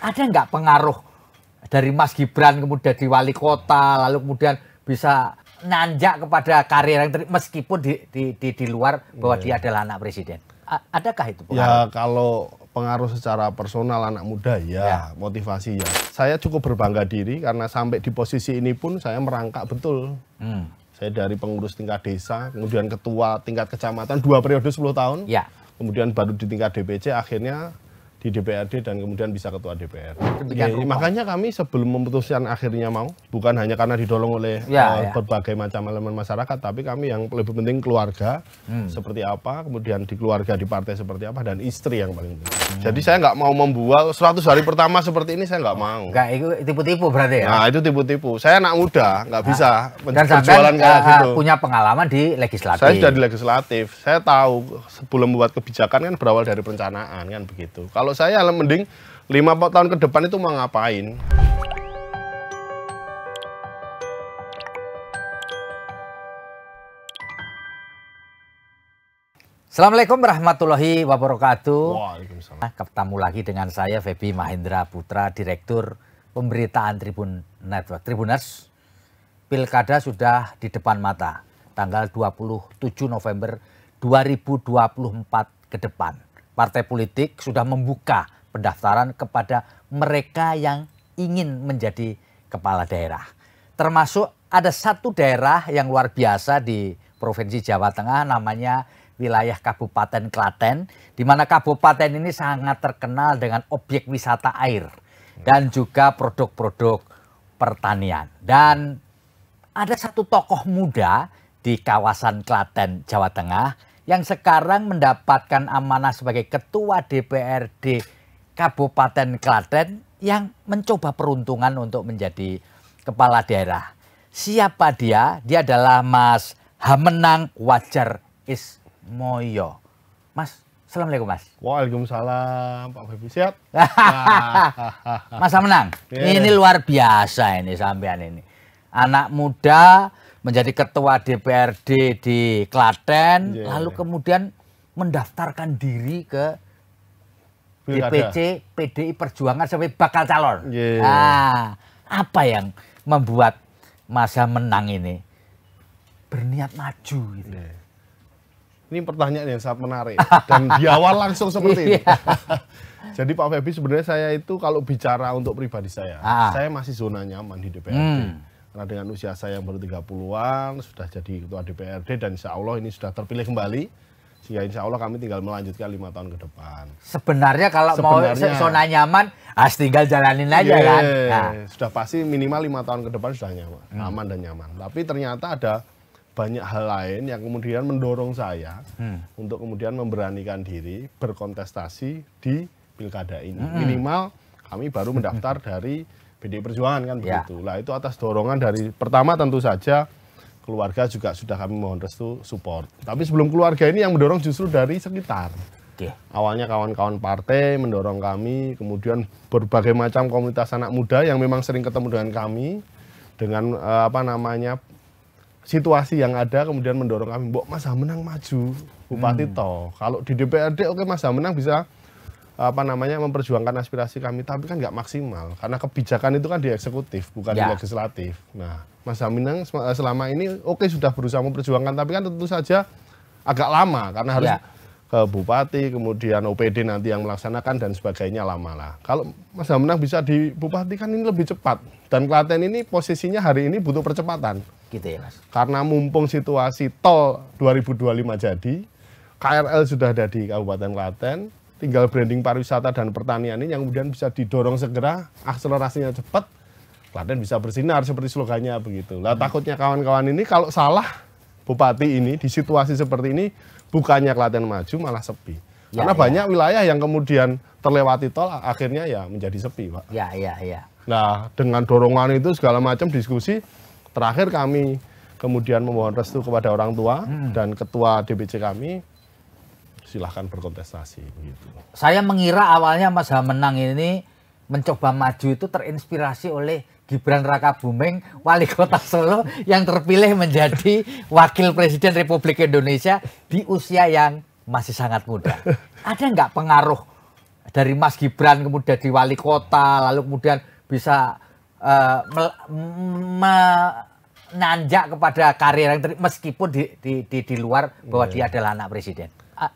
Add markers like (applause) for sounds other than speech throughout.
ada nggak pengaruh dari Mas Gibran kemudian di wali kota lalu kemudian bisa nanjak kepada karir yang meskipun di, di, di, di luar bahwa yeah. dia adalah anak presiden. A adakah itu ya, pengaruh? Ya kalau pengaruh secara personal anak muda ya, ya. motivasi ya. Saya cukup berbangga diri karena sampai di posisi ini pun saya merangkak betul. Hmm. Saya dari pengurus tingkat desa, kemudian ketua tingkat kecamatan dua periode 10 tahun. Ya. Kemudian baru di tingkat DPC akhirnya di DPRD dan kemudian bisa ketua DPR. Ya, iya. makanya kami sebelum memutuskan akhirnya mau bukan hanya karena didorong oleh ya, uh, ya. berbagai macam elemen masyarakat, tapi kami yang lebih penting keluarga hmm. seperti apa, kemudian di keluarga di partai seperti apa dan istri yang paling penting. Hmm. Jadi saya nggak mau membual 100 hari pertama seperti ini saya nggak mau. Nggak itu tipu-tipu berarti ya? Nah itu tipu-tipu. Saya anak muda nggak bisa nah, perjualan kayak uh, gitu. Punya pengalaman di legislatif. Saya sudah di legislatif. Saya tahu sebelum membuat kebijakan kan berawal dari perencanaan kan begitu. Kalau kalau saya mending 5 tahun ke depan itu mau ngapain? Assalamualaikum warahmatullahi wabarakatuh. Waalaikumsalam. Nah, ketemu lagi dengan saya Febi Mahendra Putra, Direktur Pemberitaan Tribun Network. Tribuners, Pilkada sudah di depan mata, tanggal 27 November 2024 ke depan. Partai politik sudah membuka pendaftaran kepada mereka yang ingin menjadi kepala daerah. Termasuk ada satu daerah yang luar biasa di Provinsi Jawa Tengah namanya wilayah Kabupaten Klaten di mana kabupaten ini sangat terkenal dengan objek wisata air dan juga produk-produk pertanian. Dan ada satu tokoh muda di kawasan Klaten, Jawa Tengah yang sekarang mendapatkan amanah sebagai ketua DPRD Kabupaten Klaten yang mencoba peruntungan untuk menjadi kepala daerah. Siapa dia? Dia adalah Mas Hamenang Wajar Ismoyo. Mas, Assalamualaikum Mas. Waalaikumsalam Pak Febi siap (laughs) mas Hamenang, yeah. ini luar biasa ini sampean ini. Anak muda menjadi ketua DPRD di Klaten, yeah. lalu iya. kemudian mendaftarkan diri ke DPC PDI Perjuangan sebagai bakal calon. Yeah. Iya, iya. Nah, apa yang membuat masa menang ini berniat maju gitu. Yeah. Ini pertanyaan yang sangat menarik dan di awal langsung seperti ini. (laughs) Jadi Pak Febi sebenarnya saya itu kalau bicara untuk pribadi saya, ah. saya masih zona nyaman di DPRD. Hmm karena dengan usia saya yang baru 30-an, sudah jadi ketua DPRD dan insya Allah ini sudah terpilih kembali. Sehingga insya Allah kami tinggal melanjutkan lima tahun ke depan. Sebenarnya kalau Sebenarnya, mau zona nyaman, harus tinggal jalanin aja yeah, kan. Nah. Sudah pasti minimal lima tahun ke depan sudah nyaman, hmm. aman dan nyaman. Tapi ternyata ada banyak hal lain yang kemudian mendorong saya hmm. untuk kemudian memberanikan diri berkontestasi di pilkada ini. Hmm. Minimal kami baru mendaftar (laughs) dari PDI Perjuangan kan ya. begitu. itu atas dorongan dari pertama tentu saja keluarga juga sudah kami mohon restu support. Tapi sebelum keluarga ini yang mendorong justru dari sekitar. Oke. Awalnya kawan-kawan partai mendorong kami, kemudian berbagai macam komunitas anak muda yang memang sering ketemu dengan kami dengan eh, apa namanya situasi yang ada kemudian mendorong kami, "Mbok Mas Hamenang maju bupati hmm. toh. Kalau di DPRD oke okay, Mas Hamenang bisa apa namanya memperjuangkan aspirasi kami tapi kan nggak maksimal karena kebijakan itu kan di eksekutif bukan ya. di legislatif. Nah, Mas Haminang eh, selama ini oke okay, sudah berusaha memperjuangkan tapi kan tentu saja agak lama karena harus ya. ke bupati kemudian OPD nanti yang melaksanakan dan sebagainya lama lah. Kalau Mas Haminang bisa di bupati kan ini lebih cepat dan Klaten ini posisinya hari ini butuh percepatan. Gitu ya, Mas. Karena mumpung situasi tol 2025 jadi KRL sudah ada di Kabupaten Klaten, tinggal branding pariwisata dan pertanian ini yang kemudian bisa didorong segera, akselerasinya cepat, Klaten bisa bersinar seperti slogannya begitu. Lah hmm. takutnya kawan-kawan ini kalau salah bupati ini di situasi seperti ini bukannya Klaten maju malah sepi. Ya, Karena ya. banyak wilayah yang kemudian terlewati tol akhirnya ya menjadi sepi, Pak. Ya, ya, ya. Nah, dengan dorongan itu segala macam diskusi terakhir kami kemudian memohon restu kepada orang tua hmm. dan ketua DPC kami silahkan berkontestasi begitu. Saya mengira awalnya Mas Hamenang ini mencoba maju itu terinspirasi oleh Gibran Raka Buming, wali kota Solo yang terpilih menjadi wakil presiden Republik Indonesia di usia yang masih sangat muda. Ada nggak pengaruh dari Mas Gibran kemudian di wali kota, lalu kemudian bisa uh, menanjak kepada karir yang meskipun di, di, di, di luar bahwa yeah. dia iya. adalah anak presiden?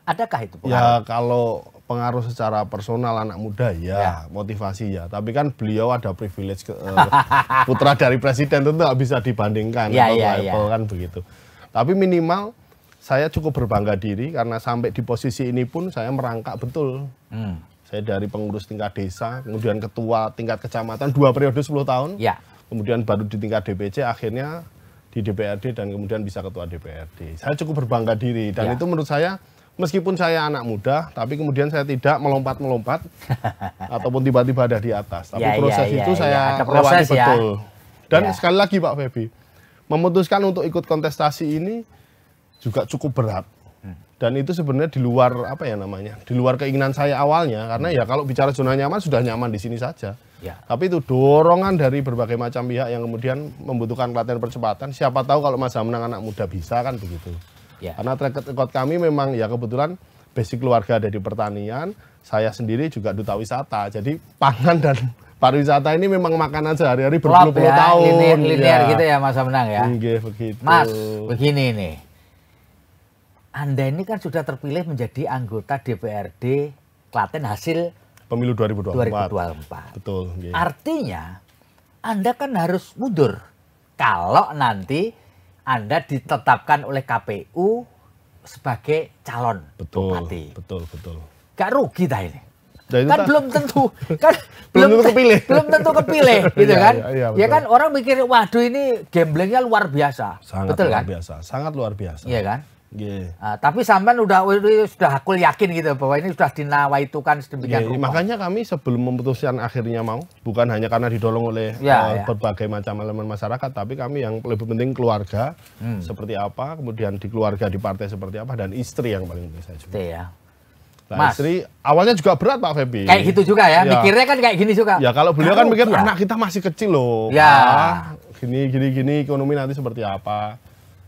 adakah itu ya, pengaruh? Ya kalau pengaruh secara personal anak muda ya, ya. motivasi ya. Tapi kan beliau ada privilege ke, eh, (laughs) putra dari presiden tentu tidak bisa dibandingkan ya, ya, level ya. kan begitu. Tapi minimal saya cukup berbangga diri karena sampai di posisi ini pun saya merangkak betul. Hmm. Saya dari pengurus tingkat desa, kemudian ketua tingkat kecamatan dua periode 10 tahun. Ya. Kemudian baru di tingkat DPC akhirnya di DPRD dan kemudian bisa ketua DPRD. Saya cukup berbangga diri dan ya. itu menurut saya meskipun saya anak muda, tapi kemudian saya tidak melompat-melompat (laughs) ataupun tiba-tiba ada di atas. Tapi ya, ya proses ya, itu ya, saya ya. proses lewati ya. betul. Dan ya. sekali lagi Pak Febi, memutuskan untuk ikut kontestasi ini juga cukup berat. Hmm. Dan itu sebenarnya di luar apa ya namanya, di luar keinginan saya awalnya, karena ya kalau bicara zona nyaman sudah nyaman di sini saja. Ya. Tapi itu dorongan dari berbagai macam pihak yang kemudian membutuhkan pelatihan percepatan. Siapa tahu kalau masa menang anak muda bisa kan begitu. Ya. Karena track record kami memang ya kebetulan basic keluarga ada di pertanian, saya sendiri juga duta wisata. Jadi pangan dan (laughs) pariwisata ini memang makanan sehari-hari berpuluh-puluh ya, tahun. Linear, ya. gitu ya Mas Menang ya. Inge, begitu. Mas, begini nih. Anda ini kan sudah terpilih menjadi anggota DPRD Klaten hasil pemilu 2024. 2024. Betul. inge. Artinya Anda kan harus mundur kalau nanti anda ditetapkan oleh KPU sebagai calon betul, bupati. Betul, betul. Gak rugi dah ini. Dan nah, (laughs) kan belum tentu kan belum tentu kepilih belum tentu kepilih (laughs) gitu iya, kan iya, ya, ya kan orang mikir waduh ini gamblingnya luar biasa sangat betul luar kan? biasa sangat luar biasa iya kan Yeah. Uh, tapi sampean udah sudah aku yakin gitu bahwa ini sudah dinawaitukan sedemikian yeah, rupa. Makanya kami sebelum memutuskan akhirnya mau bukan hanya karena didolong oleh yeah, ya, uh, yeah. berbagai macam elemen masyarakat, tapi kami yang lebih penting keluarga hmm. seperti apa, kemudian di keluarga di partai seperti apa dan istri yang paling penting saya juga. Yeah. Nah, Mas. istri awalnya juga berat Pak Febi. Kayak gitu juga ya, ya. mikirnya kan kayak gini juga. Ya kalau beliau kan mikir ya. anak kita masih kecil loh. Ya. Ah, gini gini gini ekonomi nanti seperti apa.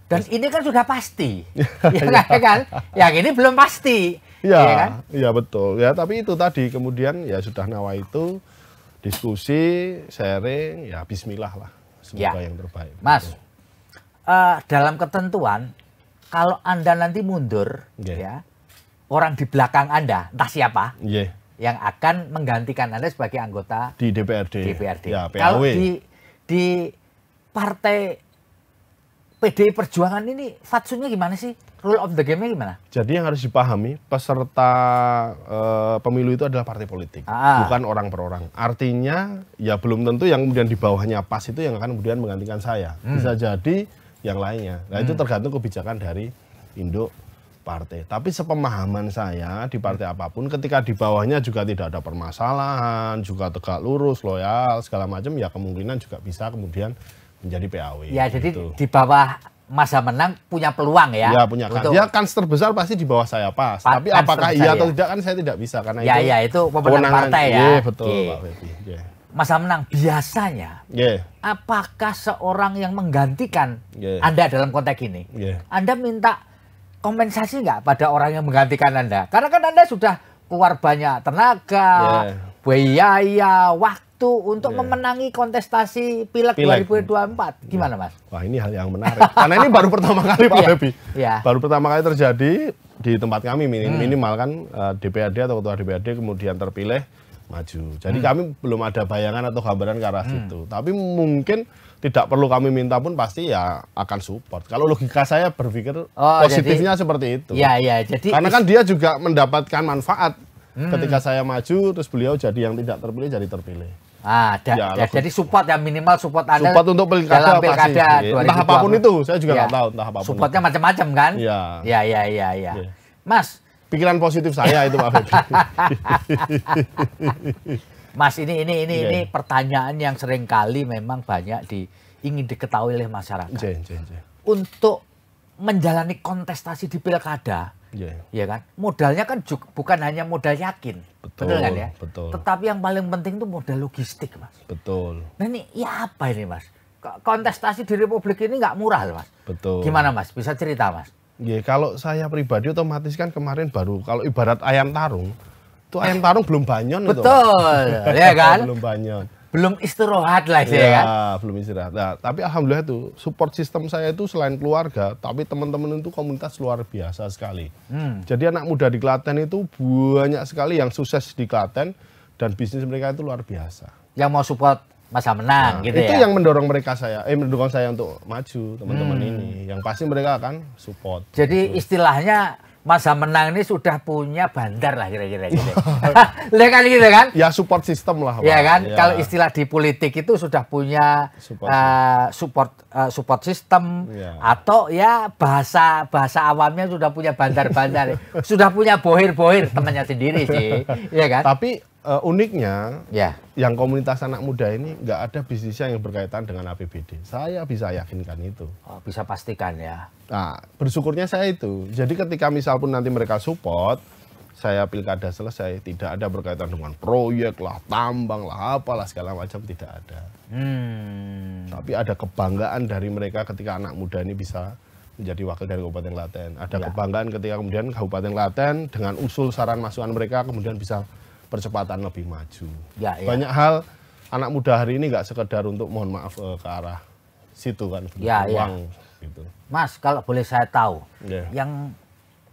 Dan ini kan sudah pasti, (laughs) ya kan? Yang ini belum pasti. Ya, ya kan? Iya betul. Ya tapi itu tadi kemudian ya sudah nawa itu diskusi, sharing, ya Bismillah lah. Semoga ya. yang terbaik. Mas, uh, dalam ketentuan kalau anda nanti mundur, yeah. ya orang di belakang anda, entah siapa, yeah. yang akan menggantikan anda sebagai anggota di DPRD. DPRD. Ya, Kalau di di partai PDI Perjuangan ini fatsunya gimana sih? Rule of the game-nya gimana? Jadi yang harus dipahami, peserta e, pemilu itu adalah partai politik, ah. bukan orang per orang. Artinya ya belum tentu yang kemudian di bawahnya pas itu yang akan kemudian menggantikan saya. Hmm. Bisa jadi yang lainnya. Nah, hmm. itu tergantung kebijakan dari induk partai. Tapi sepemahaman saya di partai apapun ketika di bawahnya juga tidak ada permasalahan, juga tegak lurus, loyal, segala macam ya kemungkinan juga bisa kemudian menjadi PAW. Ya, gitu. jadi di bawah masa menang punya peluang ya. Iya, punya kan. Ya, Dia kans terbesar pasti di bawah saya pas. Pa Tapi kan apakah iya ya. atau tidak kan saya tidak bisa karena ya, itu. Ya, itu pemenang partai ya. Iya, betul okay. Pak Febi. Iya. Yeah. Masa menang biasanya. Yeah. Apakah seorang yang menggantikan yeah. Anda dalam konteks ini? Yeah. Anda minta kompensasi nggak pada orang yang menggantikan Anda? Karena kan Anda sudah keluar banyak tenaga, yeah. biaya, waktu waktu untuk yeah. memenangi kontestasi Pileg, puluh 2024. Hmm. Gimana, Mas? Wah, ini hal yang menarik. (laughs) Karena ini baru pertama kali Pak yeah. Iya. Iya. Yeah. Baru pertama kali terjadi di tempat kami minimal, hmm. minimal kan DPRD eh, atau ketua DPRD kemudian terpilih maju. Jadi hmm. kami belum ada bayangan atau gambaran ke arah hmm. situ. Tapi mungkin tidak perlu kami minta pun pasti ya akan support. Kalau logika saya berpikir oh, positifnya jadi, seperti itu. Ya ya. Jadi karena kan dia juga mendapatkan manfaat hmm. ketika saya maju terus beliau jadi yang tidak terpilih jadi terpilih. Ah, ya, ya, jadi support ya minimal support Anda support untuk pilkada dalam pilkada pasti. Entah apapun itu, saya juga nggak ya. tahu entah apapun. Supportnya macam-macam kan? Iya. Iya, iya, iya, Ya. Mas, pikiran positif saya itu Pak (laughs) Mas, ini ini ini yeah. ini ya. pertanyaan yang sering kali memang banyak di ingin diketahui oleh masyarakat. Yeah, yeah, yeah. Untuk menjalani kontestasi di pilkada, yeah. ya iya kan? Modalnya kan juga, bukan hanya modal yakin, betul, betul kan ya? Betul. Tetapi yang paling penting itu modal logistik, mas. Betul. Nah ini ya apa ini, mas? Kontestasi di Republik ini nggak murah, mas. Betul. Gimana, mas? Bisa cerita, mas? Ya, kalau saya pribadi otomatis kan kemarin baru kalau ibarat ayam tarung, itu ayam tarung belum banyak Betul, (laughs) itu. ya kan? belum banyak belum istirahat lah iya, ya, ya kan? belum istirahat. Nah, tapi alhamdulillah tuh support sistem saya itu selain keluarga, tapi teman-teman itu komunitas luar biasa sekali. Hmm. Jadi anak muda di Klaten itu banyak sekali yang sukses di Klaten dan bisnis mereka itu luar biasa. Yang mau support masa menang nah, gitu itu ya. yang mendorong mereka saya eh mendorong saya untuk maju teman-teman hmm. ini. Yang pasti mereka akan support. Jadi gitu. istilahnya masa menang ini sudah punya bandar lah kira-kira gitu. (laughs) (laughs) Lihat kan gitu kan? Ya support system lah. Ya kan? Ya. Kalau istilah di politik itu sudah punya support uh, support uh, support system ya. atau ya bahasa bahasa awamnya sudah punya bandar-bandar. (laughs) sudah punya bohir-bohir temannya sendiri sih. Iya kan? Tapi uh, uniknya ya. yang komunitas anak muda ini nggak ada bisnisnya yang berkaitan dengan APBD. Saya bisa yakinkan itu. Oh, bisa pastikan ya. Nah, bersyukurnya saya itu. Jadi ketika misal pun nanti mereka support, saya pilkada selesai, tidak ada berkaitan dengan proyek lah, tambang lah, apalah segala macam tidak ada. Hmm. Tapi ada kebanggaan dari mereka ketika anak muda ini bisa menjadi wakil dari Kabupaten Laten. Ada ya. kebanggaan ketika kemudian Kabupaten Laten dengan usul saran masukan mereka kemudian bisa percepatan lebih maju. Ya, ya. Banyak hal anak muda hari ini nggak sekedar untuk mohon maaf uh, ke arah situ kan ya, ya, uang ya. gitu. Mas kalau boleh saya tahu ya. yang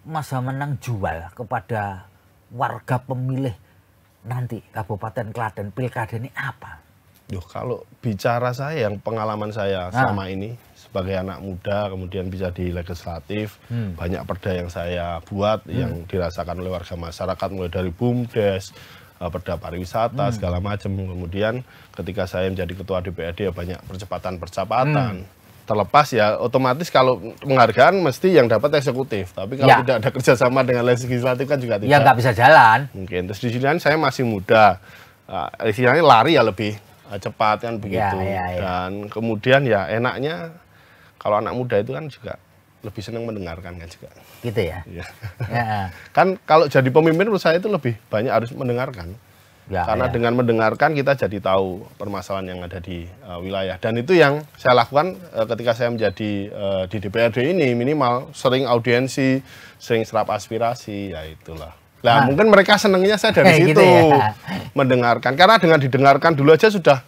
Mas menang jual kepada warga pemilih nanti Kabupaten Klaten pilkada ini apa? Duh, kalau bicara saya yang pengalaman saya nah. selama ini sebagai anak muda kemudian bisa di legislatif hmm. banyak perda yang saya buat hmm. yang dirasakan oleh warga masyarakat mulai dari bumdes eh, perda pariwisata hmm. segala macam kemudian ketika saya menjadi ketua DPRD ya banyak percepatan-percepatan hmm terlepas ya otomatis kalau penghargaan mesti yang dapat eksekutif tapi kalau ya. tidak ada kerjasama dengan legislatif kan juga ya, tidak ya nggak bisa jalan mungkin terus di sini kan saya masih muda di ah, istilahnya lari ya lebih ah, cepat kan ya, begitu ya, ya, ya. dan kemudian ya enaknya kalau anak muda itu kan juga lebih senang mendengarkan kan juga. Gitu ya. Iya. ya. (laughs) kan kalau jadi pemimpin menurut saya itu lebih banyak harus mendengarkan. Ya, Karena ya. dengan mendengarkan kita jadi tahu permasalahan yang ada di uh, wilayah. Dan itu yang saya lakukan uh, ketika saya menjadi uh, di DPRD ini minimal sering audiensi, sering serap aspirasi, ya itulah. Nah, nah mungkin mereka senangnya saya dari (laughs) gitu situ ya. mendengarkan. Karena dengan didengarkan dulu aja sudah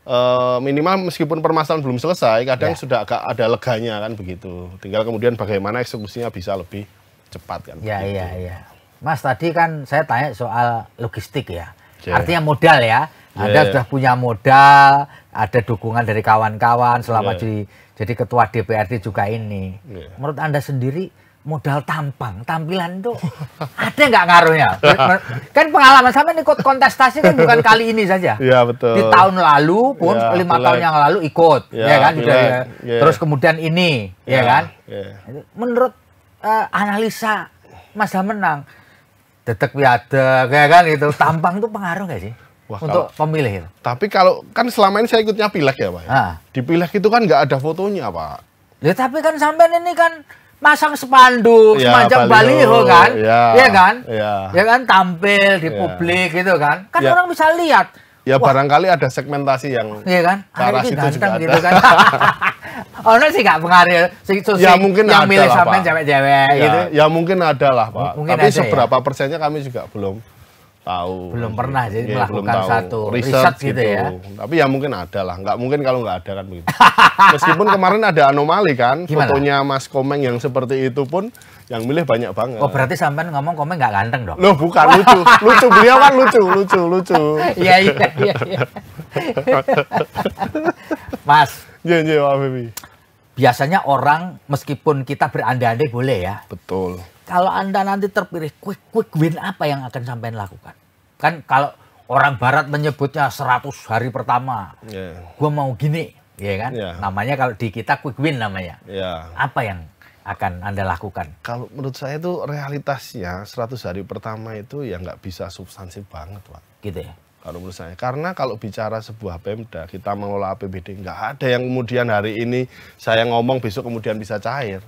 Uh, minimal meskipun permasalahan belum selesai, kadang ya. sudah agak ada leganya kan begitu. Tinggal kemudian bagaimana eksekusinya bisa lebih cepat kan. Iya, iya iya. Mas tadi kan saya tanya soal logistik ya. Yeah. Artinya modal ya. Anda ya. sudah punya modal, ada dukungan dari kawan-kawan selama yeah. jadi jadi ketua DPRD juga ini. Yeah. Menurut Anda sendiri modal tampang, tampilan tuh (laughs) ada nggak ngaruhnya? kan pengalaman sama ikut kontestasi kan bukan (laughs) kali ini saja. Iya betul. Di tahun lalu pun ya, lima tahun yang lalu ikut, ya, ya kan. ya. Iya. Terus kemudian ini, ya, ya kan. Ya. Menurut uh, analisa Mas menang, detek piada, kayak kan itu tampang tuh pengaruh nggak sih? Wah, untuk kalau, pemilih itu. Tapi kalau kan selama ini saya ikutnya pilek ya pak. Ah. Di pilek itu kan nggak ada fotonya pak. Ya tapi kan sampai ini kan masang spanduk ya, semacam baliho kan, ya, ya kan, ya. ya kan tampil di ya. publik gitu kan, kan ya. orang bisa lihat. Ya Wah. barangkali ada segmentasi yang ya kan? arah situ juga gitu ada. Kan? (laughs) oh, nah sih nggak pengaruh. Ya. Si, ya mungkin yang milih sampean cewek-cewek ya, gitu. Ya mungkin ada lah Pak. Mungkin Tapi ada, ya. seberapa ya? persennya kami juga belum tahu belum pernah jadi ya, melakukan tahu. satu riset, riset gitu, gitu ya tapi ya mungkin ada lah Enggak mungkin kalau nggak ada kan begitu (laughs) meskipun kemarin ada anomali kan Gimana? fotonya Mas Komeng yang seperti itu pun yang milih banyak banget. Oh berarti sampean ngomong Komeng nggak ganteng dong? Loh bukan lucu, (laughs) lucu beliau kan lucu, lucu, lucu. Iya iya iya. iya. Mas. Iya iya Pak Biasanya orang meskipun kita berandai-andai boleh ya. Betul kalau Anda nanti terpilih, quick quick win apa yang akan sampai lakukan? Kan kalau orang barat menyebutnya 100 hari pertama. Yeah. gue mau gini, ya kan? Yeah. Namanya kalau di kita quick win namanya. Yeah. Apa yang akan Anda lakukan? Kalau menurut saya itu realitasnya 100 hari pertama itu ya nggak bisa substansi banget, Pak. Gitu ya? kalau menurut saya. Karena kalau bicara sebuah Pemda, kita mengelola APBD, nggak ada yang kemudian hari ini saya ngomong besok kemudian bisa cair.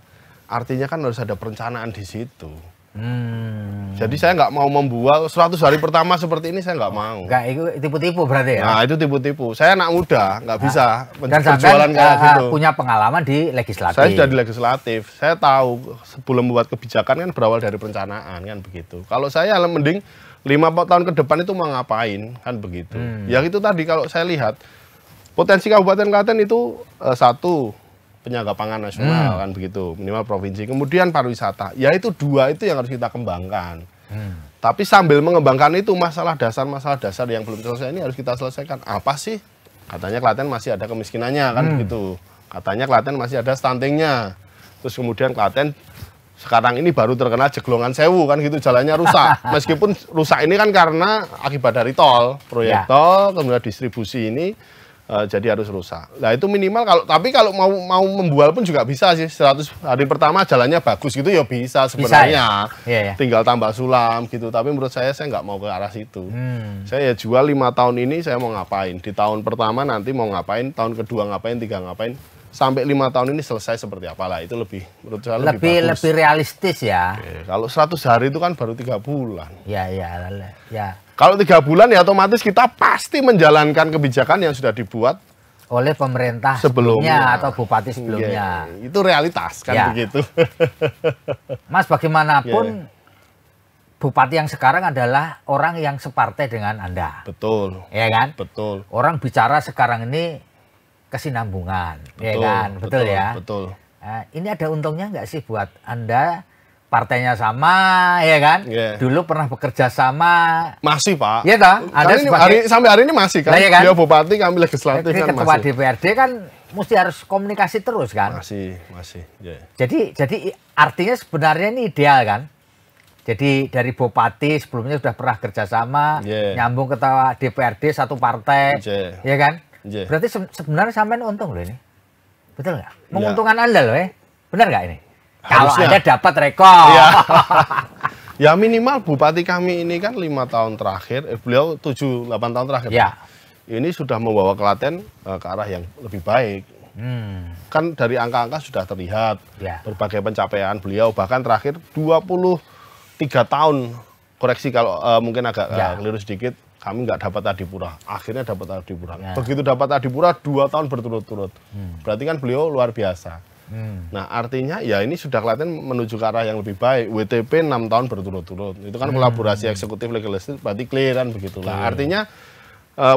Artinya kan harus ada perencanaan di situ. Hmm. Jadi saya nggak mau membual 100 hari pertama seperti ini saya nggak mau. Nggak itu tipu-tipu berarti ya? Nah itu tipu-tipu. Saya anak muda nggak nah, bisa dan berjualan kayak eh, gitu. Punya pengalaman di legislatif. Saya sudah di legislatif. Saya tahu sebelum membuat kebijakan kan berawal dari perencanaan kan begitu. Kalau saya mending lima tahun ke depan itu mau ngapain kan begitu. Hmm. Ya itu tadi kalau saya lihat potensi kabupaten kabupaten itu eh, satu penyangga pangan nasional hmm. kan begitu minimal provinsi kemudian pariwisata ya itu dua itu yang harus kita kembangkan hmm. tapi sambil mengembangkan itu masalah dasar masalah dasar yang belum selesai ini harus kita selesaikan apa sih katanya Klaten masih ada kemiskinannya kan hmm. begitu katanya Klaten masih ada stuntingnya terus kemudian Klaten sekarang ini baru terkena jeglongan sewu kan gitu jalannya rusak (laughs) meskipun rusak ini kan karena akibat dari tol proyek ya. tol kemudian distribusi ini Eh, jadi harus rusak. Nah itu minimal kalau tapi kalau mau mau membual pun juga bisa sih 100 hari pertama jalannya bagus gitu ya bisa sebenarnya. Bisa, ya? Ya, ya. Tinggal tambah sulam gitu. Tapi menurut saya saya nggak mau ke arah situ. Hmm. Saya ya jual lima tahun ini saya mau ngapain? Di tahun pertama nanti mau ngapain? Tahun kedua ngapain? Tiga ngapain? sampai lima tahun ini selesai seperti apalah itu lebih menurut saya lebih lebih, bagus. lebih realistis ya. Oke, kalau 100 hari itu kan baru tiga bulan. Iya, iya, ya ya ya. Kalau tiga bulan ya otomatis kita pasti menjalankan kebijakan yang sudah dibuat oleh pemerintah sebelumnya, sebelumnya atau bupati iya. sebelumnya. Yeah. Itu realitas kan yeah. begitu. (laughs) Mas bagaimanapun yeah. Iya. bupati yang sekarang adalah orang yang separtai dengan Anda. Betul. Ya kan? Betul. Orang bicara sekarang ini kesinambungan, iya betul, ya kan? Betul, betul ya. Betul. Nah, ini ada untungnya nggak sih buat Anda partainya sama, ya kan? Yeah. Dulu pernah bekerja sama. Masih pak? Iya toh. Ada ini, sebagai... hari, sampai hari ini masih kan? Nah, ya kan? Dia bupati, kami legislatif kan ketua masih. DPRD kan mesti harus komunikasi terus kan? Masih, masih. Yeah. Jadi, jadi artinya sebenarnya ini ideal kan? Jadi dari bupati sebelumnya sudah pernah kerjasama, yeah. nyambung ketua DPRD satu partai, yeah. ya iya kan? Yeah. Berarti se sebenarnya sampai untung loh ini, betul nggak? Iya. Menguntungkan yeah. anda loh ya, benar nggak ini? Kalau ada dapat rekor. Ya. (laughs) ya minimal bupati kami ini kan lima tahun terakhir, eh, beliau tujuh delapan tahun terakhir. Ya. Ini sudah membawa Klaten uh, ke arah yang lebih baik. Hmm. Kan dari angka-angka sudah terlihat ya. berbagai pencapaian beliau bahkan terakhir 23 tahun koreksi kalau uh, mungkin agak ya. uh, keliru sedikit kami nggak dapat Adipura. Akhirnya dapat Adipura. Ya. Begitu dapat Adipura dua tahun berturut-turut. Hmm. Berarti kan beliau luar biasa. Hmm. Nah artinya ya ini sudah kelihatan menuju ke arah yang lebih baik. WTP 6 tahun berturut-turut. Itu kan hmm. kolaborasi eksekutif legislatif berarti clear kan begitu. Hmm. artinya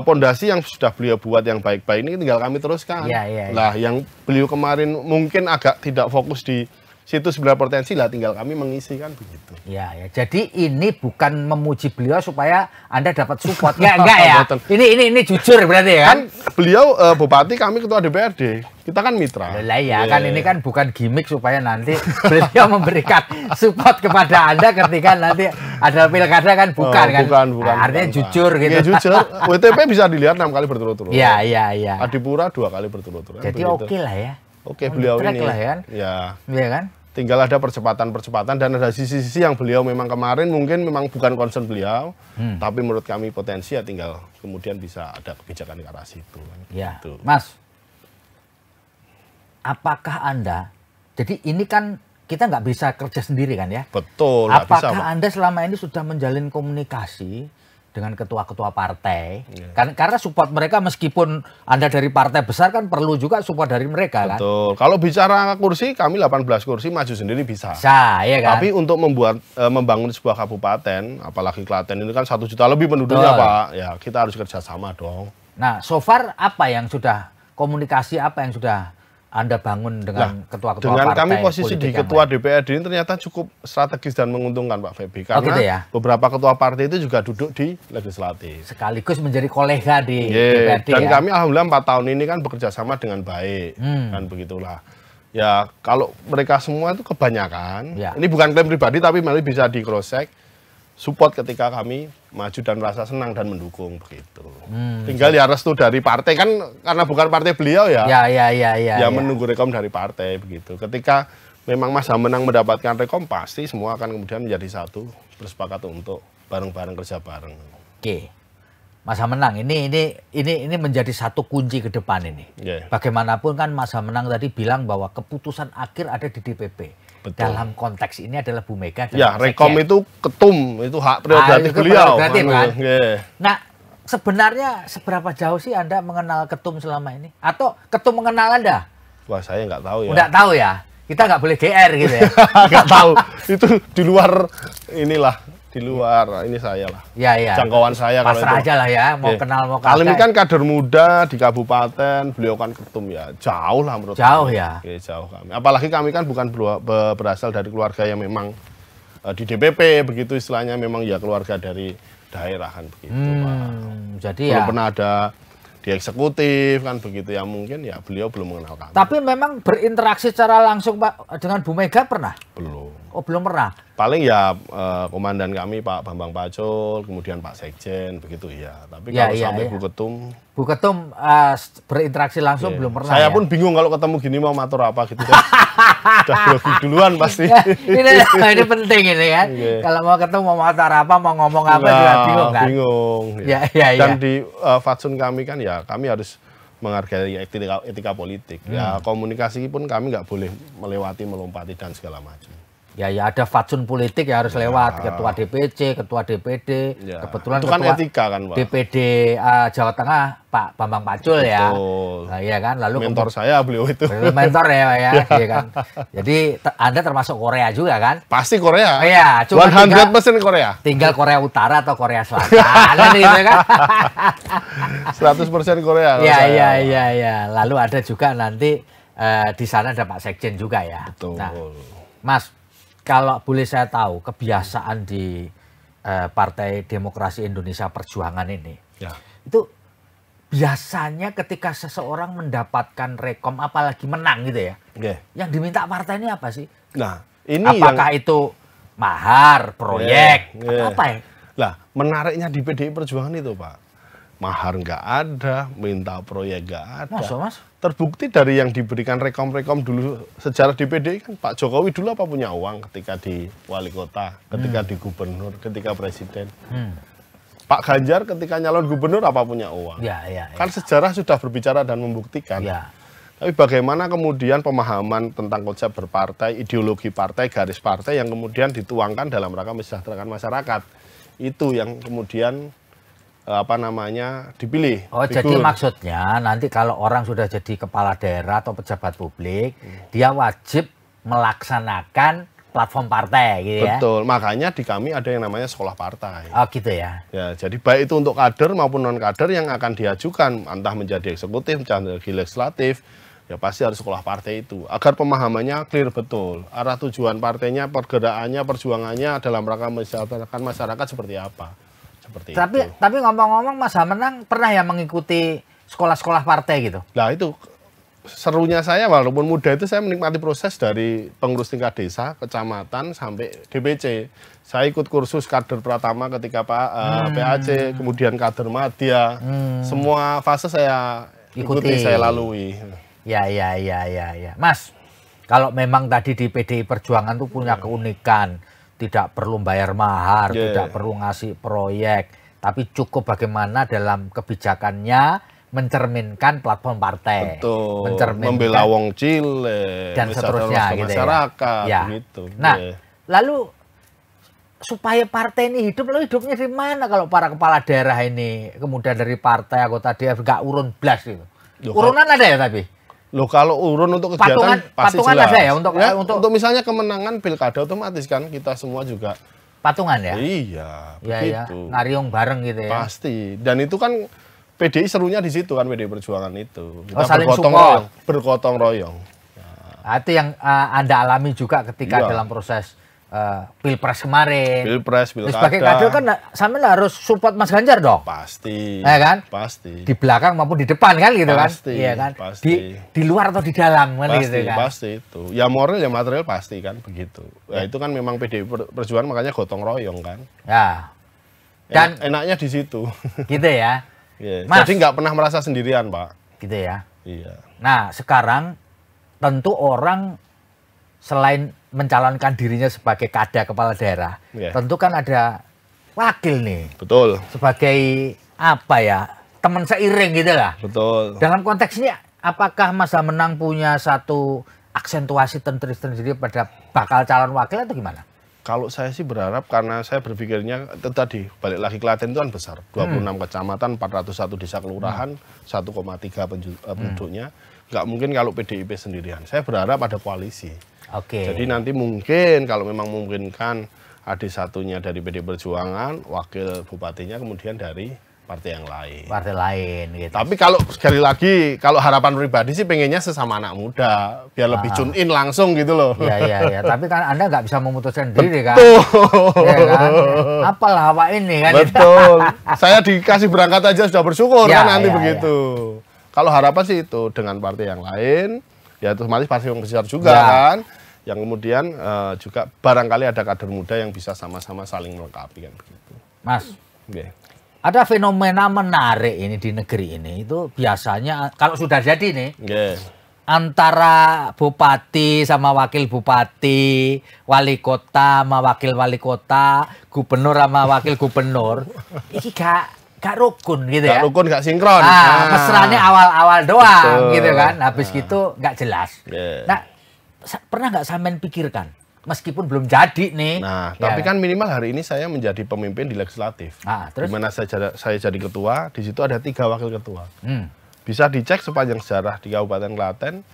pondasi eh, uh, yang sudah beliau buat yang baik-baik ini tinggal kami teruskan. Ya, ya, ya. Lah yang beliau kemarin mungkin agak tidak fokus di situ sebenarnya potensi lah tinggal kami mengisi kan begitu. Ya ya. Jadi ini bukan memuji beliau supaya Anda dapat support. Enggak (laughs) enggak ya. ini ini ini jujur berarti ya kan. kan beliau uh, bupati kami ketua DPRD. Kita kan mitra. Lah ya yeah. kan iya. ini kan bukan gimmick supaya nanti beliau (laughs) memberikan support kepada Anda ketika nanti ada pilkada kan oh, bukan oh, kan. Bukan bukan. Nah, artinya bukan, jujur bukan. Iya, gitu. Ya jujur. (laughs) WTP bisa dilihat enam kali berturut-turut. Iya iya iya. Adipura dua kali berturut-turut. Jadi oke okay lah ya. Oke, okay, beliau ini. Lah, ya. Kan? Ya. Iya kan? Tinggal ada percepatan-percepatan dan ada sisi-sisi yang beliau memang kemarin mungkin memang bukan concern beliau, hmm. tapi menurut kami potensi ya tinggal kemudian bisa ada kebijakan ke arah situ. Ya. Gitu. Mas, apakah Anda, jadi ini kan kita nggak bisa kerja sendiri kan ya? Betul. Apakah bisa, Anda selama ini sudah menjalin komunikasi dengan ketua-ketua partai. Ya. Karena, karena support mereka meskipun Anda dari partai besar kan perlu juga support dari mereka Betul. kan. Betul. Kalau bicara kursi kami 18 kursi maju sendiri bisa. Bisa, ya kan. Tapi untuk membuat e, membangun sebuah kabupaten, apalagi Klaten ini kan satu juta lebih penduduknya, Betul. Pak. Ya, kita harus kerjasama dong. Nah, so far apa yang sudah komunikasi apa yang sudah anda bangun dengan ketua-ketua partai. Dengan kami posisi di ketua DPRD ini ternyata cukup strategis dan menguntungkan Pak Febi karena oh, gitu ya? beberapa ketua partai itu juga duduk di legislatif. Sekaligus menjadi kolega di yeah. DPRD. Dan ya? kami alhamdulillah empat tahun ini kan bekerja sama dengan baik hmm. dan begitulah. Ya kalau mereka semua itu kebanyakan, ya. ini bukan klaim pribadi tapi malah bisa di cross check support ketika kami maju dan merasa senang dan mendukung begitu. Hmm. Tinggal ya restu dari partai kan karena bukan partai beliau ya. Ya ya ya ya. Ya, ya. menunggu rekom dari partai begitu. Ketika memang Mas Hamenang mendapatkan rekom pasti semua akan kemudian menjadi satu bersepakat untuk bareng-bareng kerja bareng. Oke. Mas Hamenang ini ini ini ini menjadi satu kunci ke depan ini. Yeah. Bagaimanapun kan Mas Hamenang tadi bilang bahwa keputusan akhir ada di DPP Betul. dalam konteks ini adalah Bu Mega dan ya rekom Sekian. itu ketum itu hak prioritatif ah, beliau kan? kan? yeah. nah sebenarnya seberapa jauh sih anda mengenal ketum selama ini atau ketum mengenal anda wah saya nggak tahu ya nggak tahu ya kita nggak boleh GR gitu ya (laughs) nggak tahu itu di luar inilah di luar nah, ini saya lah. Iya iya. Jangkauan saya kalau Pasrah aja lah ya, mau ya. kenal mau kalau ini kan kader muda di kabupaten, beliau kan ketum ya. Jauh lah menurut Jauh kami. ya. Oke, iya, jauh kami. Apalagi kami kan bukan berasal dari keluarga yang memang uh, di DPP begitu istilahnya memang ya keluarga dari daerah kan begitu. Hmm, Jadi belum ya. pernah ada di eksekutif kan begitu ya mungkin ya beliau belum mengenal kami. Tapi memang berinteraksi secara langsung Pak dengan Bu Mega pernah? Belum. Oh belum pernah. Paling ya eh, komandan kami Pak Bambang Pacul, kemudian Pak Sekjen begitu ya. Tapi ya, kalau ya, sampai ya. Bu Ketum, Bu Ketum uh, berinteraksi langsung yeah. belum pernah. Saya ya? pun bingung kalau ketemu gini mau matur apa gitu kan. Sudah (laughs) duluan pasti. (laughs) ini, ini penting ini ya. Iya. Kalau mau ketemu mau matur apa, mau ngomong apa nah, juga bingung kan. Bingung. Ya. Ya, ya, Dan ya. di uh, fatsun kami kan ya kami harus menghargai etika, etika politik. Ya, hmm. Ya komunikasi pun kami nggak boleh melewati, melompati dan segala macam ya ya ada fatsun politik yang harus ya. lewat ketua DPC, ketua DPD, ya. kebetulan itu kan ketua etika kan, Pak. DPD uh, eh, Jawa Tengah Pak Bambang Pacul ya, nah, ya kan, lalu mentor kemudian, saya beliau itu, mentor ya, ya, (laughs) ya, iya kan, jadi ter Anda termasuk Korea juga kan? Pasti Korea, Ya, cuma 100% tinggal, Korea, tinggal Korea Utara atau Korea Selatan, (laughs) kan, gitu ya kan? 100% Korea, iya iya iya iya, lalu ada juga nanti uh, di sana ada Pak Sekjen juga ya, Betul. Nah, Mas, kalau boleh saya tahu kebiasaan di eh, Partai Demokrasi Indonesia Perjuangan ini, ya. itu biasanya ketika seseorang mendapatkan rekom apalagi menang gitu ya, okay. yang diminta partai ini apa sih? Nah, ini apakah yang... itu mahar, proyek, yeah, yeah. apa ya? Nah, menariknya di PDI Perjuangan itu, Pak mahar nggak ada, minta proyek nggak ada. Masa, oh, mas? Terbukti dari yang diberikan rekom-rekom dulu sejarah di PDI kan Pak Jokowi dulu apa punya uang ketika di wali kota, ketika hmm. di gubernur, ketika presiden. Hmm. Pak Ganjar ketika nyalon gubernur apa punya uang? Ya, ya, ya. Kan sejarah sudah berbicara dan membuktikan. Ya. Tapi bagaimana kemudian pemahaman tentang konsep berpartai, ideologi partai, garis partai yang kemudian dituangkan dalam rangka mesejahterakan masyarakat. Itu yang kemudian Eh, apa namanya dipilih. Oh, figur. jadi maksudnya nanti kalau orang sudah jadi kepala daerah atau pejabat publik, hmm. dia wajib melaksanakan platform partai gitu Betul. ya. Betul. Makanya di kami ada yang namanya sekolah partai. Oh, gitu ya. Ya, jadi baik itu untuk kader maupun non kader yang akan diajukan entah menjadi eksekutif, menjadi legislatif, ya pasti harus sekolah partai itu agar pemahamannya clear betul arah tujuan partainya pergerakannya perjuangannya dalam rangka masyarakat masyarakat seperti apa seperti tapi itu. tapi ngomong-ngomong Mas Hamenang kan pernah ya mengikuti sekolah-sekolah partai gitu? Nah itu serunya saya walaupun muda itu saya menikmati proses dari pengurus tingkat desa, kecamatan sampai DPC. Saya ikut kursus kader pertama ketika Pak uh, hmm. PAC, kemudian kader Madya. Hmm. Semua fase saya ikuti, ikuti saya lalui. Ya ya ya ya ya. Mas, kalau memang tadi di PDI Perjuangan tuh punya hmm. keunikan tidak perlu bayar mahar, yeah. tidak perlu ngasih proyek, tapi cukup bagaimana dalam kebijakannya mencerminkan platform partai, mencerminkan membela wong cilik dan seterusnya gitu ya. masyarakat, ya. Gitu. Nah, yeah. lalu supaya partai ini hidup, lalu hidupnya dari mana kalau para kepala daerah ini kemudian dari partai anggota DF nggak urun blas gitu? Urunan ada ya tapi? Loh kalau urun untuk kegiatan patungan, pasti patungan jelas. Patungan ya untuk, ya eh, untuk untuk misalnya kemenangan pilkada otomatis kan kita semua juga patungan ya. Iya, ya, begitu. Ya. Ngariung bareng gitu ya. Pasti. Dan itu kan PDI serunya di situ kan PDI Perjuangan itu. Oh, kita oh, saling bergotong royong, bergotong royong. Nah, itu yang uh, Anda alami juga ketika iya. dalam proses uh, pilpres kemarin. Pilpres, pilkada. Sebagai kader kan sampean harus support Mas Ganjar dong. Pasti. Ya kan? Pasti. Di belakang maupun di depan kan gitu kan? pasti, kan? Iya kan? Pasti. Di, di luar atau di dalam kan pasti, gitu kan? Pasti itu. Ya moral ya material pasti kan begitu. Ya, itu kan memang PD Perjuangan makanya gotong royong kan. Ya. Dan enaknya di situ. (laughs) Gitu ya. yeah. Mas, Jadi nggak pernah merasa sendirian, Pak. Gitu ya. Iya. Nah, sekarang tentu orang selain mencalonkan dirinya sebagai kada kepala daerah, yeah. tentu kan ada wakil nih. Betul. Sebagai apa ya? Teman seiring gitu lah. Betul. Dalam konteks ini apakah masa Menang punya satu aksentuasi sendiri pada bakal calon wakil atau gimana? Kalau saya sih berharap karena saya berpikirnya tadi balik lagi Klaten itu kan besar, 26 hmm. kecamatan, 401 desa kelurahan, hmm. 1,3 penduduknya. Eh, hmm. Nggak mungkin kalau PDIP sendirian. Saya berharap ada koalisi. Oke. Okay. Jadi nanti mungkin kalau memang memungkinkan adik satunya dari PD Perjuangan, wakil bupatinya kemudian dari partai yang lain. Partai lain gitu. Tapi kalau sekali lagi kalau harapan pribadi sih pengennya sesama anak muda biar lebih ah. tune in langsung gitu loh. Iya iya iya, (laughs) tapi kan Anda nggak bisa memutuskan diri kan. Betul. Ya, kan? Apalah awak ini kan. Betul. (laughs) Saya dikasih berangkat aja sudah bersyukur ya, kan nanti ya, begitu. Ya. Kalau harapan sih itu dengan partai yang lain ya otomatis pasti yang besar juga ya. kan yang kemudian uh, juga barangkali ada kader muda yang bisa sama-sama saling melengkapi kan begitu. Mas. Yeah. Ada fenomena menarik ini di negeri ini itu biasanya kalau sudah jadi nih. Antara bupati sama wakil bupati, wali kota sama wakil wali kota, gubernur sama wakil gubernur. (laughs) Iki gak gak rukun gitu gak ya. rukun, gak sinkron. Nah, nah. mesraannya awal-awal doang Betul. gitu kan. Habis nah. gitu gak jelas. Yeah. Nah, pernah gak sampean pikirkan? Meskipun belum jadi nih. Nah, ya. tapi kan? kan minimal hari ini saya menjadi pemimpin di legislatif. Ah, terus? Dimana saya, saya jadi ketua, di situ ada tiga wakil ketua. Hmm. Bisa dicek sepanjang sejarah di Kabupaten Klaten,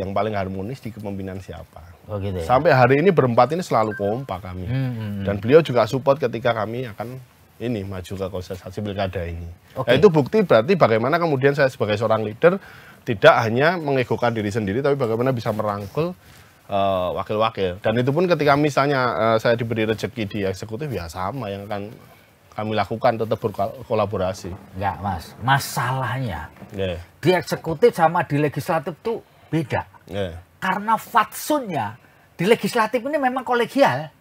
yang paling harmonis di kepemimpinan siapa. Oh gitu ya? Sampai hari ini berempat ini selalu kompak kami. Hmm, hmm, hmm. Dan beliau juga support ketika kami akan ini maju ke konsentrasi pilkada ini. Okay. Nah, itu bukti berarti bagaimana kemudian saya sebagai seorang leader tidak hanya mengegokan diri sendiri, tapi bagaimana bisa merangkul eh, wakil-wakil. Uh, Dan itu pun ketika misalnya uh, saya diberi rezeki di eksekutif, ya sama yang akan kami lakukan tetap berkolaborasi. Enggak, Mas. Masalahnya yeah. di eksekutif sama di legislatif tuh beda. Yeah. Karena fatsunnya di legislatif ini memang kolegial.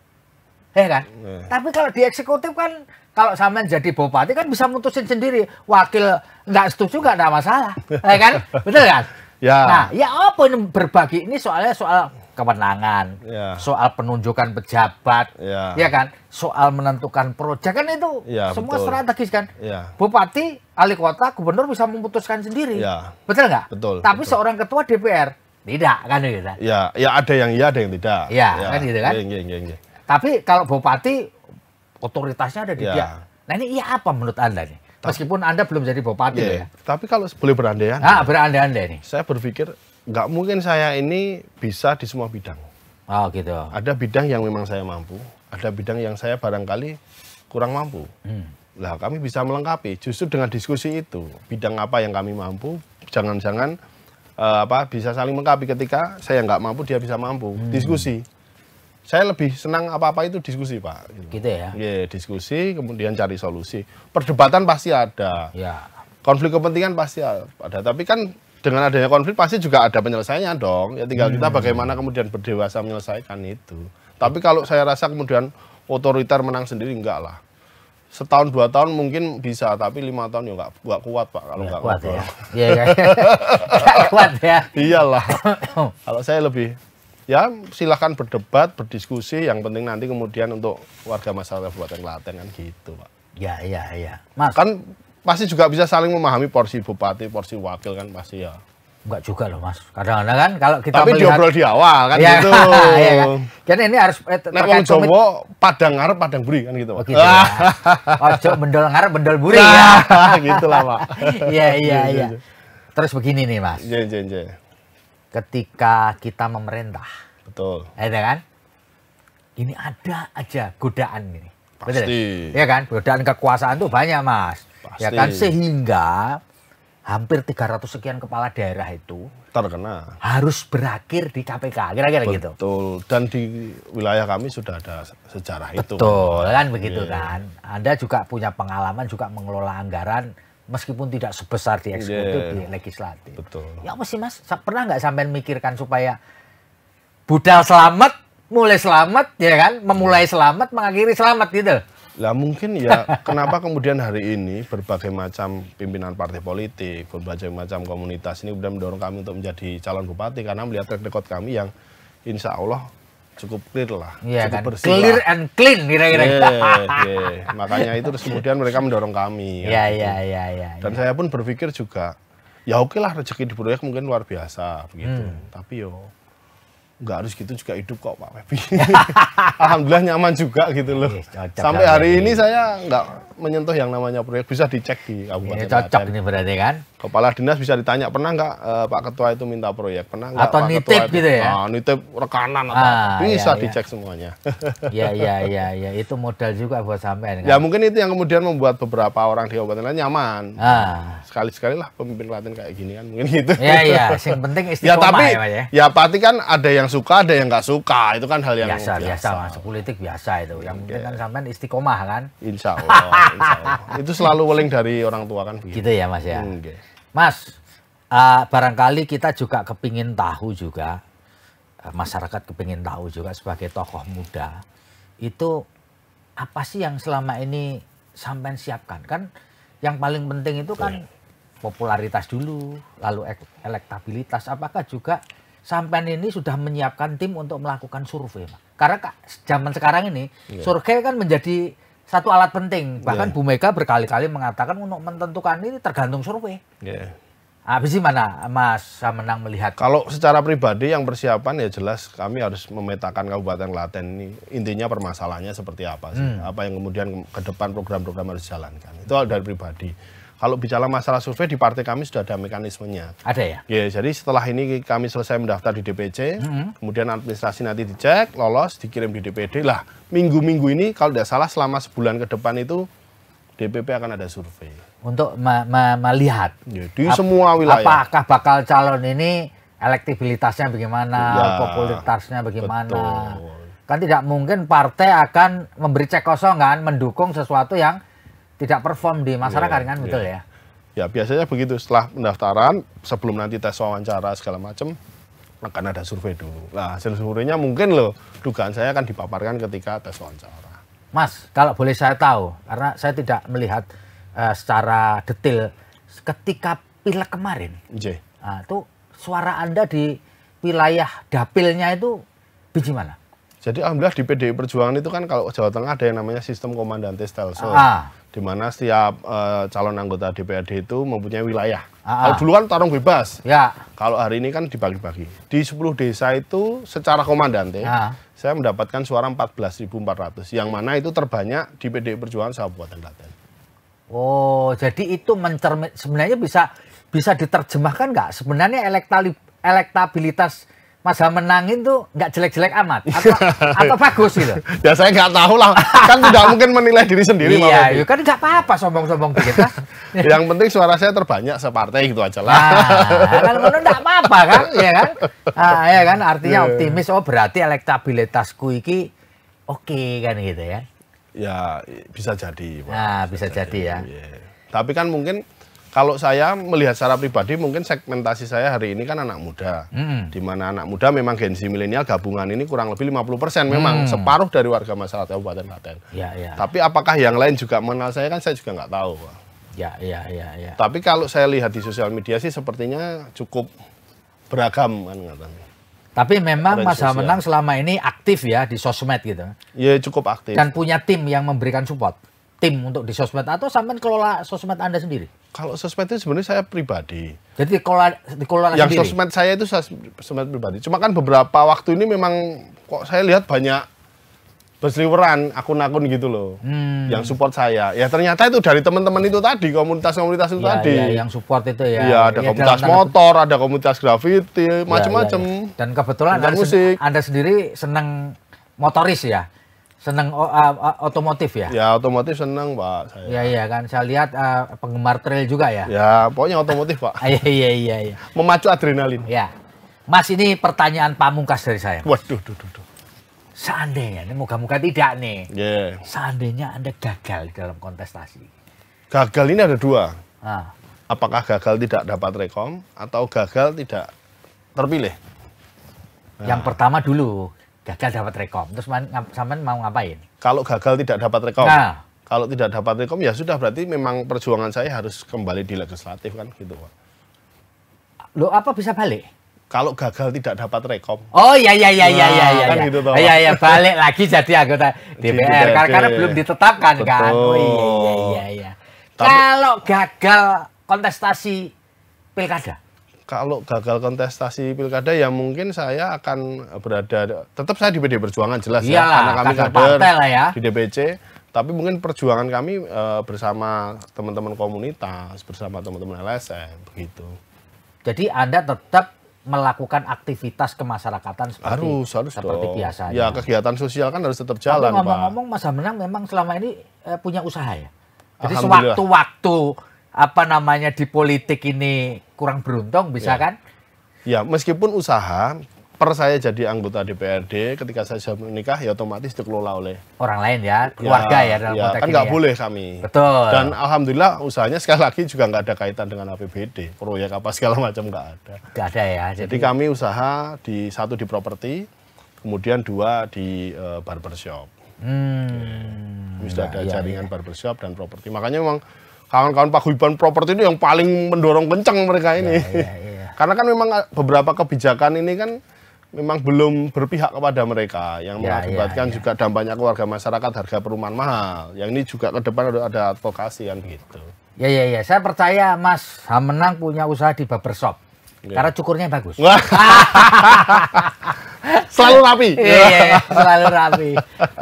Ya kan? Yeah. Tapi kalau di eksekutif kan kalau sampean jadi bupati kan bisa mutusin sendiri. Wakil nggak setuju juga ada masalah. Ya kan? (laughs) Betul kan? Ya. Nah, ya apa ini berbagi ini soalnya soal kewenangan, ya. soal penunjukan pejabat, ya. ya kan, soal menentukan proyek kan itu ya, semua betul. strategis kan. Ya. Bupati, ahli kota, gubernur bisa memutuskan sendiri, ya. betul nggak? Betul. Tapi betul. seorang ketua DPR tidak kan gitu. Ya, ya ada yang iya, ada yang tidak. Ya, ya. kan gitu kan. Ya, ya, ya, ya. Tapi kalau bupati otoritasnya ada di ya. dia. Nah ini iya apa menurut Anda nih? Meskipun Anda belum jadi bupati yeah, ya. Tapi kalau boleh berandai-andai. Ah, berandai-andai nih. Saya berpikir nggak mungkin saya ini bisa di semua bidang. Oh gitu. Ada bidang yang memang saya mampu, ada bidang yang saya barangkali kurang mampu. Hmm. kami bisa melengkapi. Justru dengan diskusi itu bidang apa yang kami mampu, jangan-jangan uh, apa bisa saling melengkapi ketika saya nggak mampu dia bisa mampu. Hmm. Diskusi saya lebih senang apa-apa itu diskusi pak. Gitu ya? Iya yeah, diskusi, kemudian cari solusi. Perdebatan pasti ada. Ya. Konflik kepentingan pasti ada. Tapi kan dengan adanya konflik pasti juga ada penyelesaiannya dong. Ya tinggal hmm. kita bagaimana kemudian berdewasa menyelesaikan itu. Tapi kalau saya rasa kemudian otoriter menang sendiri enggak lah. Setahun dua tahun mungkin bisa, tapi lima tahun ya enggak, enggak kuat pak kalau enggak, enggak kuat. Ya. Iya, ya, (laughs) kuat ya. Iyalah. kalau saya lebih ya silahkan berdebat, berdiskusi. Yang penting nanti kemudian untuk warga masyarakat Kabupaten Klaten kan gitu, Pak. Ya, ya, ya. Mas. Kan pasti juga bisa saling memahami porsi bupati, porsi wakil kan pasti ya. Enggak juga loh mas. Kadang-kadang kan kalau kita Tapi melihat... diobrol di awal kan ya, gitu. (laughs) ya kan? Jadi ini harus eh, Nek wong padang ngarep, padang buri kan gitu. Pak. Oh, gitu ya. (laughs) Ojo bendol ngarep, bendol buri (laughs) ya. gitu lah Pak. Iya, iya, gitu, iya. Gitu. Terus begini nih mas. Iya, iya, iya ketika kita memerintah. Betul. Ada ya, ya kan? Ini ada aja godaan ini. Ya? Pasti. Betul, ya kan? Godaan kekuasaan tuh banyak, Mas. Pasti. Ya kan sehingga hampir 300 sekian kepala daerah itu terkena harus berakhir di KPK kira-kira gitu. Betul. Dan di wilayah kami sudah ada sejarah Betul, itu. Betul kan iya. begitu yeah. kan. Anda juga punya pengalaman juga mengelola anggaran meskipun tidak sebesar di eksekutif yeah. di iya. legislatif. Betul. Ya apa sih Mas? Pernah nggak sampai memikirkan supaya budal selamat, mulai selamat ya kan, memulai iya. selamat, mengakhiri selamat gitu. Lah mungkin ya (laughs) kenapa kemudian hari ini berbagai macam pimpinan partai politik, berbagai macam komunitas ini sudah mendorong kami untuk menjadi calon bupati karena melihat track kami yang insya Allah cukup clear lah. Iya cukup kan? Bersih clear lah. and clean kira-kira. Yeah, yeah. Makanya itu terus kemudian mereka mendorong kami. Ya iya, gitu. iya, iya, iya. Ya, Dan ya. saya pun berpikir juga, ya oke okay lah rezeki di proyek mungkin luar biasa begitu. Hmm. Tapi yo nggak harus gitu juga hidup kok Pak Pepi. (laughs) Alhamdulillah nyaman juga gitu loh. Yes, iya, Sampai hari ini saya nggak menyentuh yang namanya proyek bisa dicek di iya, Kabupaten. Ini cocok ini berarti kan? kepala dinas bisa ditanya pernah nggak uh, Pak Ketua itu minta proyek pernah nggak atau Pak nitip Ketua itu, gitu ya ah, nitip rekanan atau ah, bisa ya, dicek ya. semuanya (laughs) ya ya ya ya itu modal juga buat sampean kan? ya mungkin itu yang kemudian membuat beberapa orang di Kabupaten Lain nyaman ah. sekali sekali lah pemimpin Klaten kayak gini kan mungkin gitu iya, iya. (laughs) ya ya yang penting istiqomah ya tapi ya, ya. ya pasti kan ada yang suka ada yang nggak suka itu kan hal yang biasa biasa, biasa. masuk politik biasa itu yang okay. penting kan sampean istiqomah kan Insya Allah, insya Allah. (laughs) itu selalu weling dari orang tua kan begitu. gitu ya mas ya okay. Mas, uh, barangkali kita juga kepingin tahu juga, uh, masyarakat kepingin tahu juga sebagai tokoh muda, itu apa sih yang selama ini sampai siapkan? Kan yang paling penting itu kan iya. popularitas dulu, lalu elektabilitas. Apakah juga sampai ini sudah menyiapkan tim untuk melakukan survei? Karena zaman sekarang ini, yeah. survei kan menjadi satu alat penting. Bahkan yeah. Bu Mega berkali-kali mengatakan untuk menentukan ini tergantung survei. Yeah. Habis mana Mas Menang melihat? Kalau secara pribadi yang persiapan ya jelas kami harus memetakan Kabupaten Klaten ini intinya permasalahannya seperti apa sih? Hmm. Apa yang kemudian ke depan program-program harus dijalankan. Itu dari pribadi kalau bicara masalah survei di partai kami sudah ada mekanismenya. Ada ya? Ya, jadi setelah ini kami selesai mendaftar di DPC, -hmm. kemudian administrasi nanti dicek, lolos, dikirim di DPD. Lah, minggu-minggu ini kalau tidak salah selama sebulan ke depan itu DPP akan ada survei. Untuk melihat ya, di ap semua wilayah. Apakah bakal calon ini elektibilitasnya bagaimana, ya, popularitasnya bagaimana. Betul. Kan tidak mungkin partai akan memberi cek kosongan mendukung sesuatu yang tidak perform di masyarakat yeah, kan iya. betul ya? Ya biasanya begitu setelah pendaftaran sebelum nanti tes wawancara segala macam akan nah, ada survei dulu. Nah hasil surveinya mungkin loh dugaan saya akan dipaparkan ketika tes wawancara. Mas kalau boleh saya tahu karena saya tidak melihat uh, secara detail ketika pilek kemarin. J. Nah, itu suara Anda di wilayah dapilnya itu biji mana? Jadi alhamdulillah di PDI Perjuangan itu kan kalau Jawa Tengah ada yang namanya sistem komandan stelsel. Ah di mana setiap uh, calon anggota DPRD itu mempunyai wilayah. Ah, ah. Kalau dulu kan tarung bebas. Ya. Kalau hari ini kan dibagi-bagi. Di 10 desa itu secara komandan teh. Ah. saya mendapatkan suara 14.400 yang mana itu terbanyak di PDI Perjuangan Kabupaten Klaten. Oh, jadi itu mencermin sebenarnya bisa bisa diterjemahkan nggak sebenarnya elektabilitas Mas menangin tuh nggak jelek-jelek amat atau, (laughs) atau bagus gitu? ya saya nggak tahu lah, kan tidak (laughs) mungkin menilai diri sendiri. Iya, ya, kan nggak apa-apa sombong-sombong kita. (laughs) Yang penting suara saya terbanyak separtai gitu aja lah. Nah, kalau menurut nggak apa-apa kan, ya kan? Nah, ya kan, artinya yeah. optimis. Oh berarti elektabilitasku iki oke okay, kan gitu ya? Ya bisa jadi. Pak. Nah bisa, bisa jadi, jadi ya. ya. Tapi kan mungkin kalau saya melihat secara pribadi mungkin segmentasi saya hari ini kan anak muda. Hmm. Di mana anak muda memang Gen milenial gabungan ini kurang lebih 50% memang hmm. separuh dari warga masyarakat Kabupaten Klaten. Ya, ya. Tapi apakah yang lain juga mengenal saya kan saya juga nggak tahu. Ya, ya, ya, ya. Tapi kalau saya lihat di sosial media sih sepertinya cukup beragam kan katanya. Tapi memang Mas Menang selama ini aktif ya di sosmed gitu. Iya cukup aktif. Dan punya tim yang memberikan support tim untuk di sosmed atau sampean kelola sosmed Anda sendiri? Kalau sosmed itu sebenarnya saya pribadi. Jadi dikelola dikelola Yang sosmed saya itu sosmed pribadi. Cuma kan beberapa waktu ini memang kok saya lihat banyak berseliweran akun-akun gitu loh. Hmm. Yang support saya. Ya ternyata itu dari teman-teman itu tadi, komunitas-komunitas itu ya, tadi. Ya, yang support itu ya. Iya, ada ya, komunitas motor, ada komunitas grafiti, macam-macam. Ya, ya, ya. Dan kebetulan anda, musik. Anda sendiri seneng motoris ya. Senang uh, oh, ah, ah, otomotif ya? Ya otomotif senang pak. Iya, iya kan, saya lihat uh, penggemar trail juga ya. Ya pokoknya otomotif pak. (laughs) Iya iya iya. Ya. Memacu adrenalin. Ya, Mas ini pertanyaan pamungkas dari saya. Mas. Waduh, duh, duh, duh. Seandainya, moga-moga tidak nih. Yeah. Seandainya Anda gagal dalam kontestasi. Gagal ini ada dua. Ah. Apakah gagal tidak dapat rekom atau gagal tidak terpilih? Nah. Yang pertama dulu, gagal dapat rekom. Terus sampean mau ngapain? Kalau gagal tidak dapat rekom. Nah. Kalau tidak dapat rekom ya sudah berarti memang perjuangan saya harus kembali di legislatif kan gitu Pak. Lo apa bisa balik? Kalau gagal tidak dapat rekom. Oh iya iya iya iya iya nah, iya. Kan iya. gitu Iya iya balik lagi jadi anggota DPR karena, karena belum ditetapkan kan? Betul. kan. Oh iya iya iya. iya. Kalau gagal kontestasi pilkada kalau gagal kontestasi pilkada ya mungkin saya akan berada tetap saya di PD Perjuangan jelas ya. Iyalah, ya karena kami kader ya. di DPC tapi mungkin perjuangan kami e, bersama teman-teman komunitas bersama teman-teman LSM begitu. Jadi Anda tetap melakukan aktivitas kemasyarakatan seperti harus, harus seperti biasa biasanya. Ya kegiatan sosial kan harus tetap jalan. Tapi ngomong-ngomong Mas menang memang selama ini e, punya usaha ya. Jadi sewaktu-waktu apa namanya di politik ini kurang beruntung bisa ya. kan? Ya, meskipun usaha per saya jadi anggota DPRD ketika saya sudah menikah ya otomatis dikelola oleh orang lain ya, ya keluarga ya, ya dalam ya, konteks kan nggak ya. boleh kami betul dan alhamdulillah usahanya sekali lagi juga nggak ada kaitan dengan APBD proyek apa segala macam nggak ada nggak ada ya jadi, jadi kami usaha di satu di properti kemudian dua di uh, barbershop hmm, ya. sudah ada ya, jaringan ya. barbershop dan properti makanya memang kawan-kawan paguyuban properti itu yang paling mendorong kencang mereka ini. Ya, ya, ya. (laughs) Karena kan memang eh, beberapa kebijakan ini kan memang belum berpihak kepada mereka yang ya, mengakibatkan ya, ya. juga dampaknya keluarga masyarakat harga perumahan mahal. Yang ini juga ke depan ada, ada advokasi kan begitu. Ya ya ya, saya percaya Mas Hamenang punya usaha di shop. Ya. Karena cukurnya bagus. (laughs) selalu rapi. Iya, ya, selalu rapi.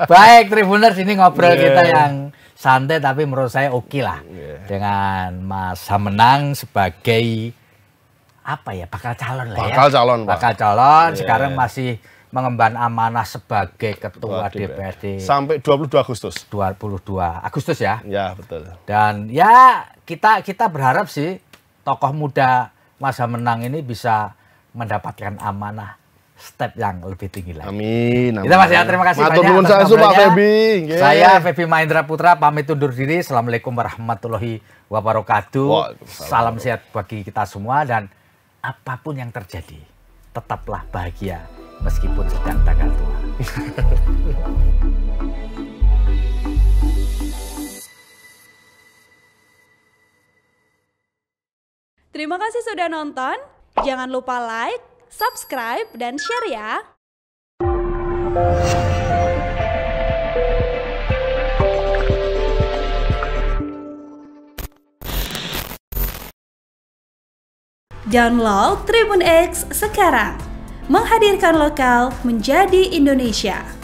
Baik, Tribuners ini ngobrol ya. kita yang santai tapi menurut saya oke okay lah yeah. dengan Mas Hamenang sebagai apa ya bakal calon lah ya. bakal ya. calon Pak. bakal calon yeah. sekarang masih mengemban amanah sebagai ketua DPRD sampai 22 Agustus 22 Agustus ya ya betul dan ya kita kita berharap sih tokoh muda masa menang ini bisa mendapatkan amanah step yang lebih tinggi lagi. Amin. Gitu, ya. amin. Kita masih ya, terima kasih Matur banyak. Atas saya, Pak Febi. Yeah. Saya Febi Mahendra Putra pamit undur diri. Assalamualaikum warahmatullahi wabarakatuh. Salam sehat bagi kita semua dan apapun yang terjadi, tetaplah bahagia meskipun sedang tanggal tua. Terima kasih sudah nonton. Jangan lupa like, subscribe, dan share ya! Download Tribun X sekarang. Menghadirkan lokal menjadi Indonesia.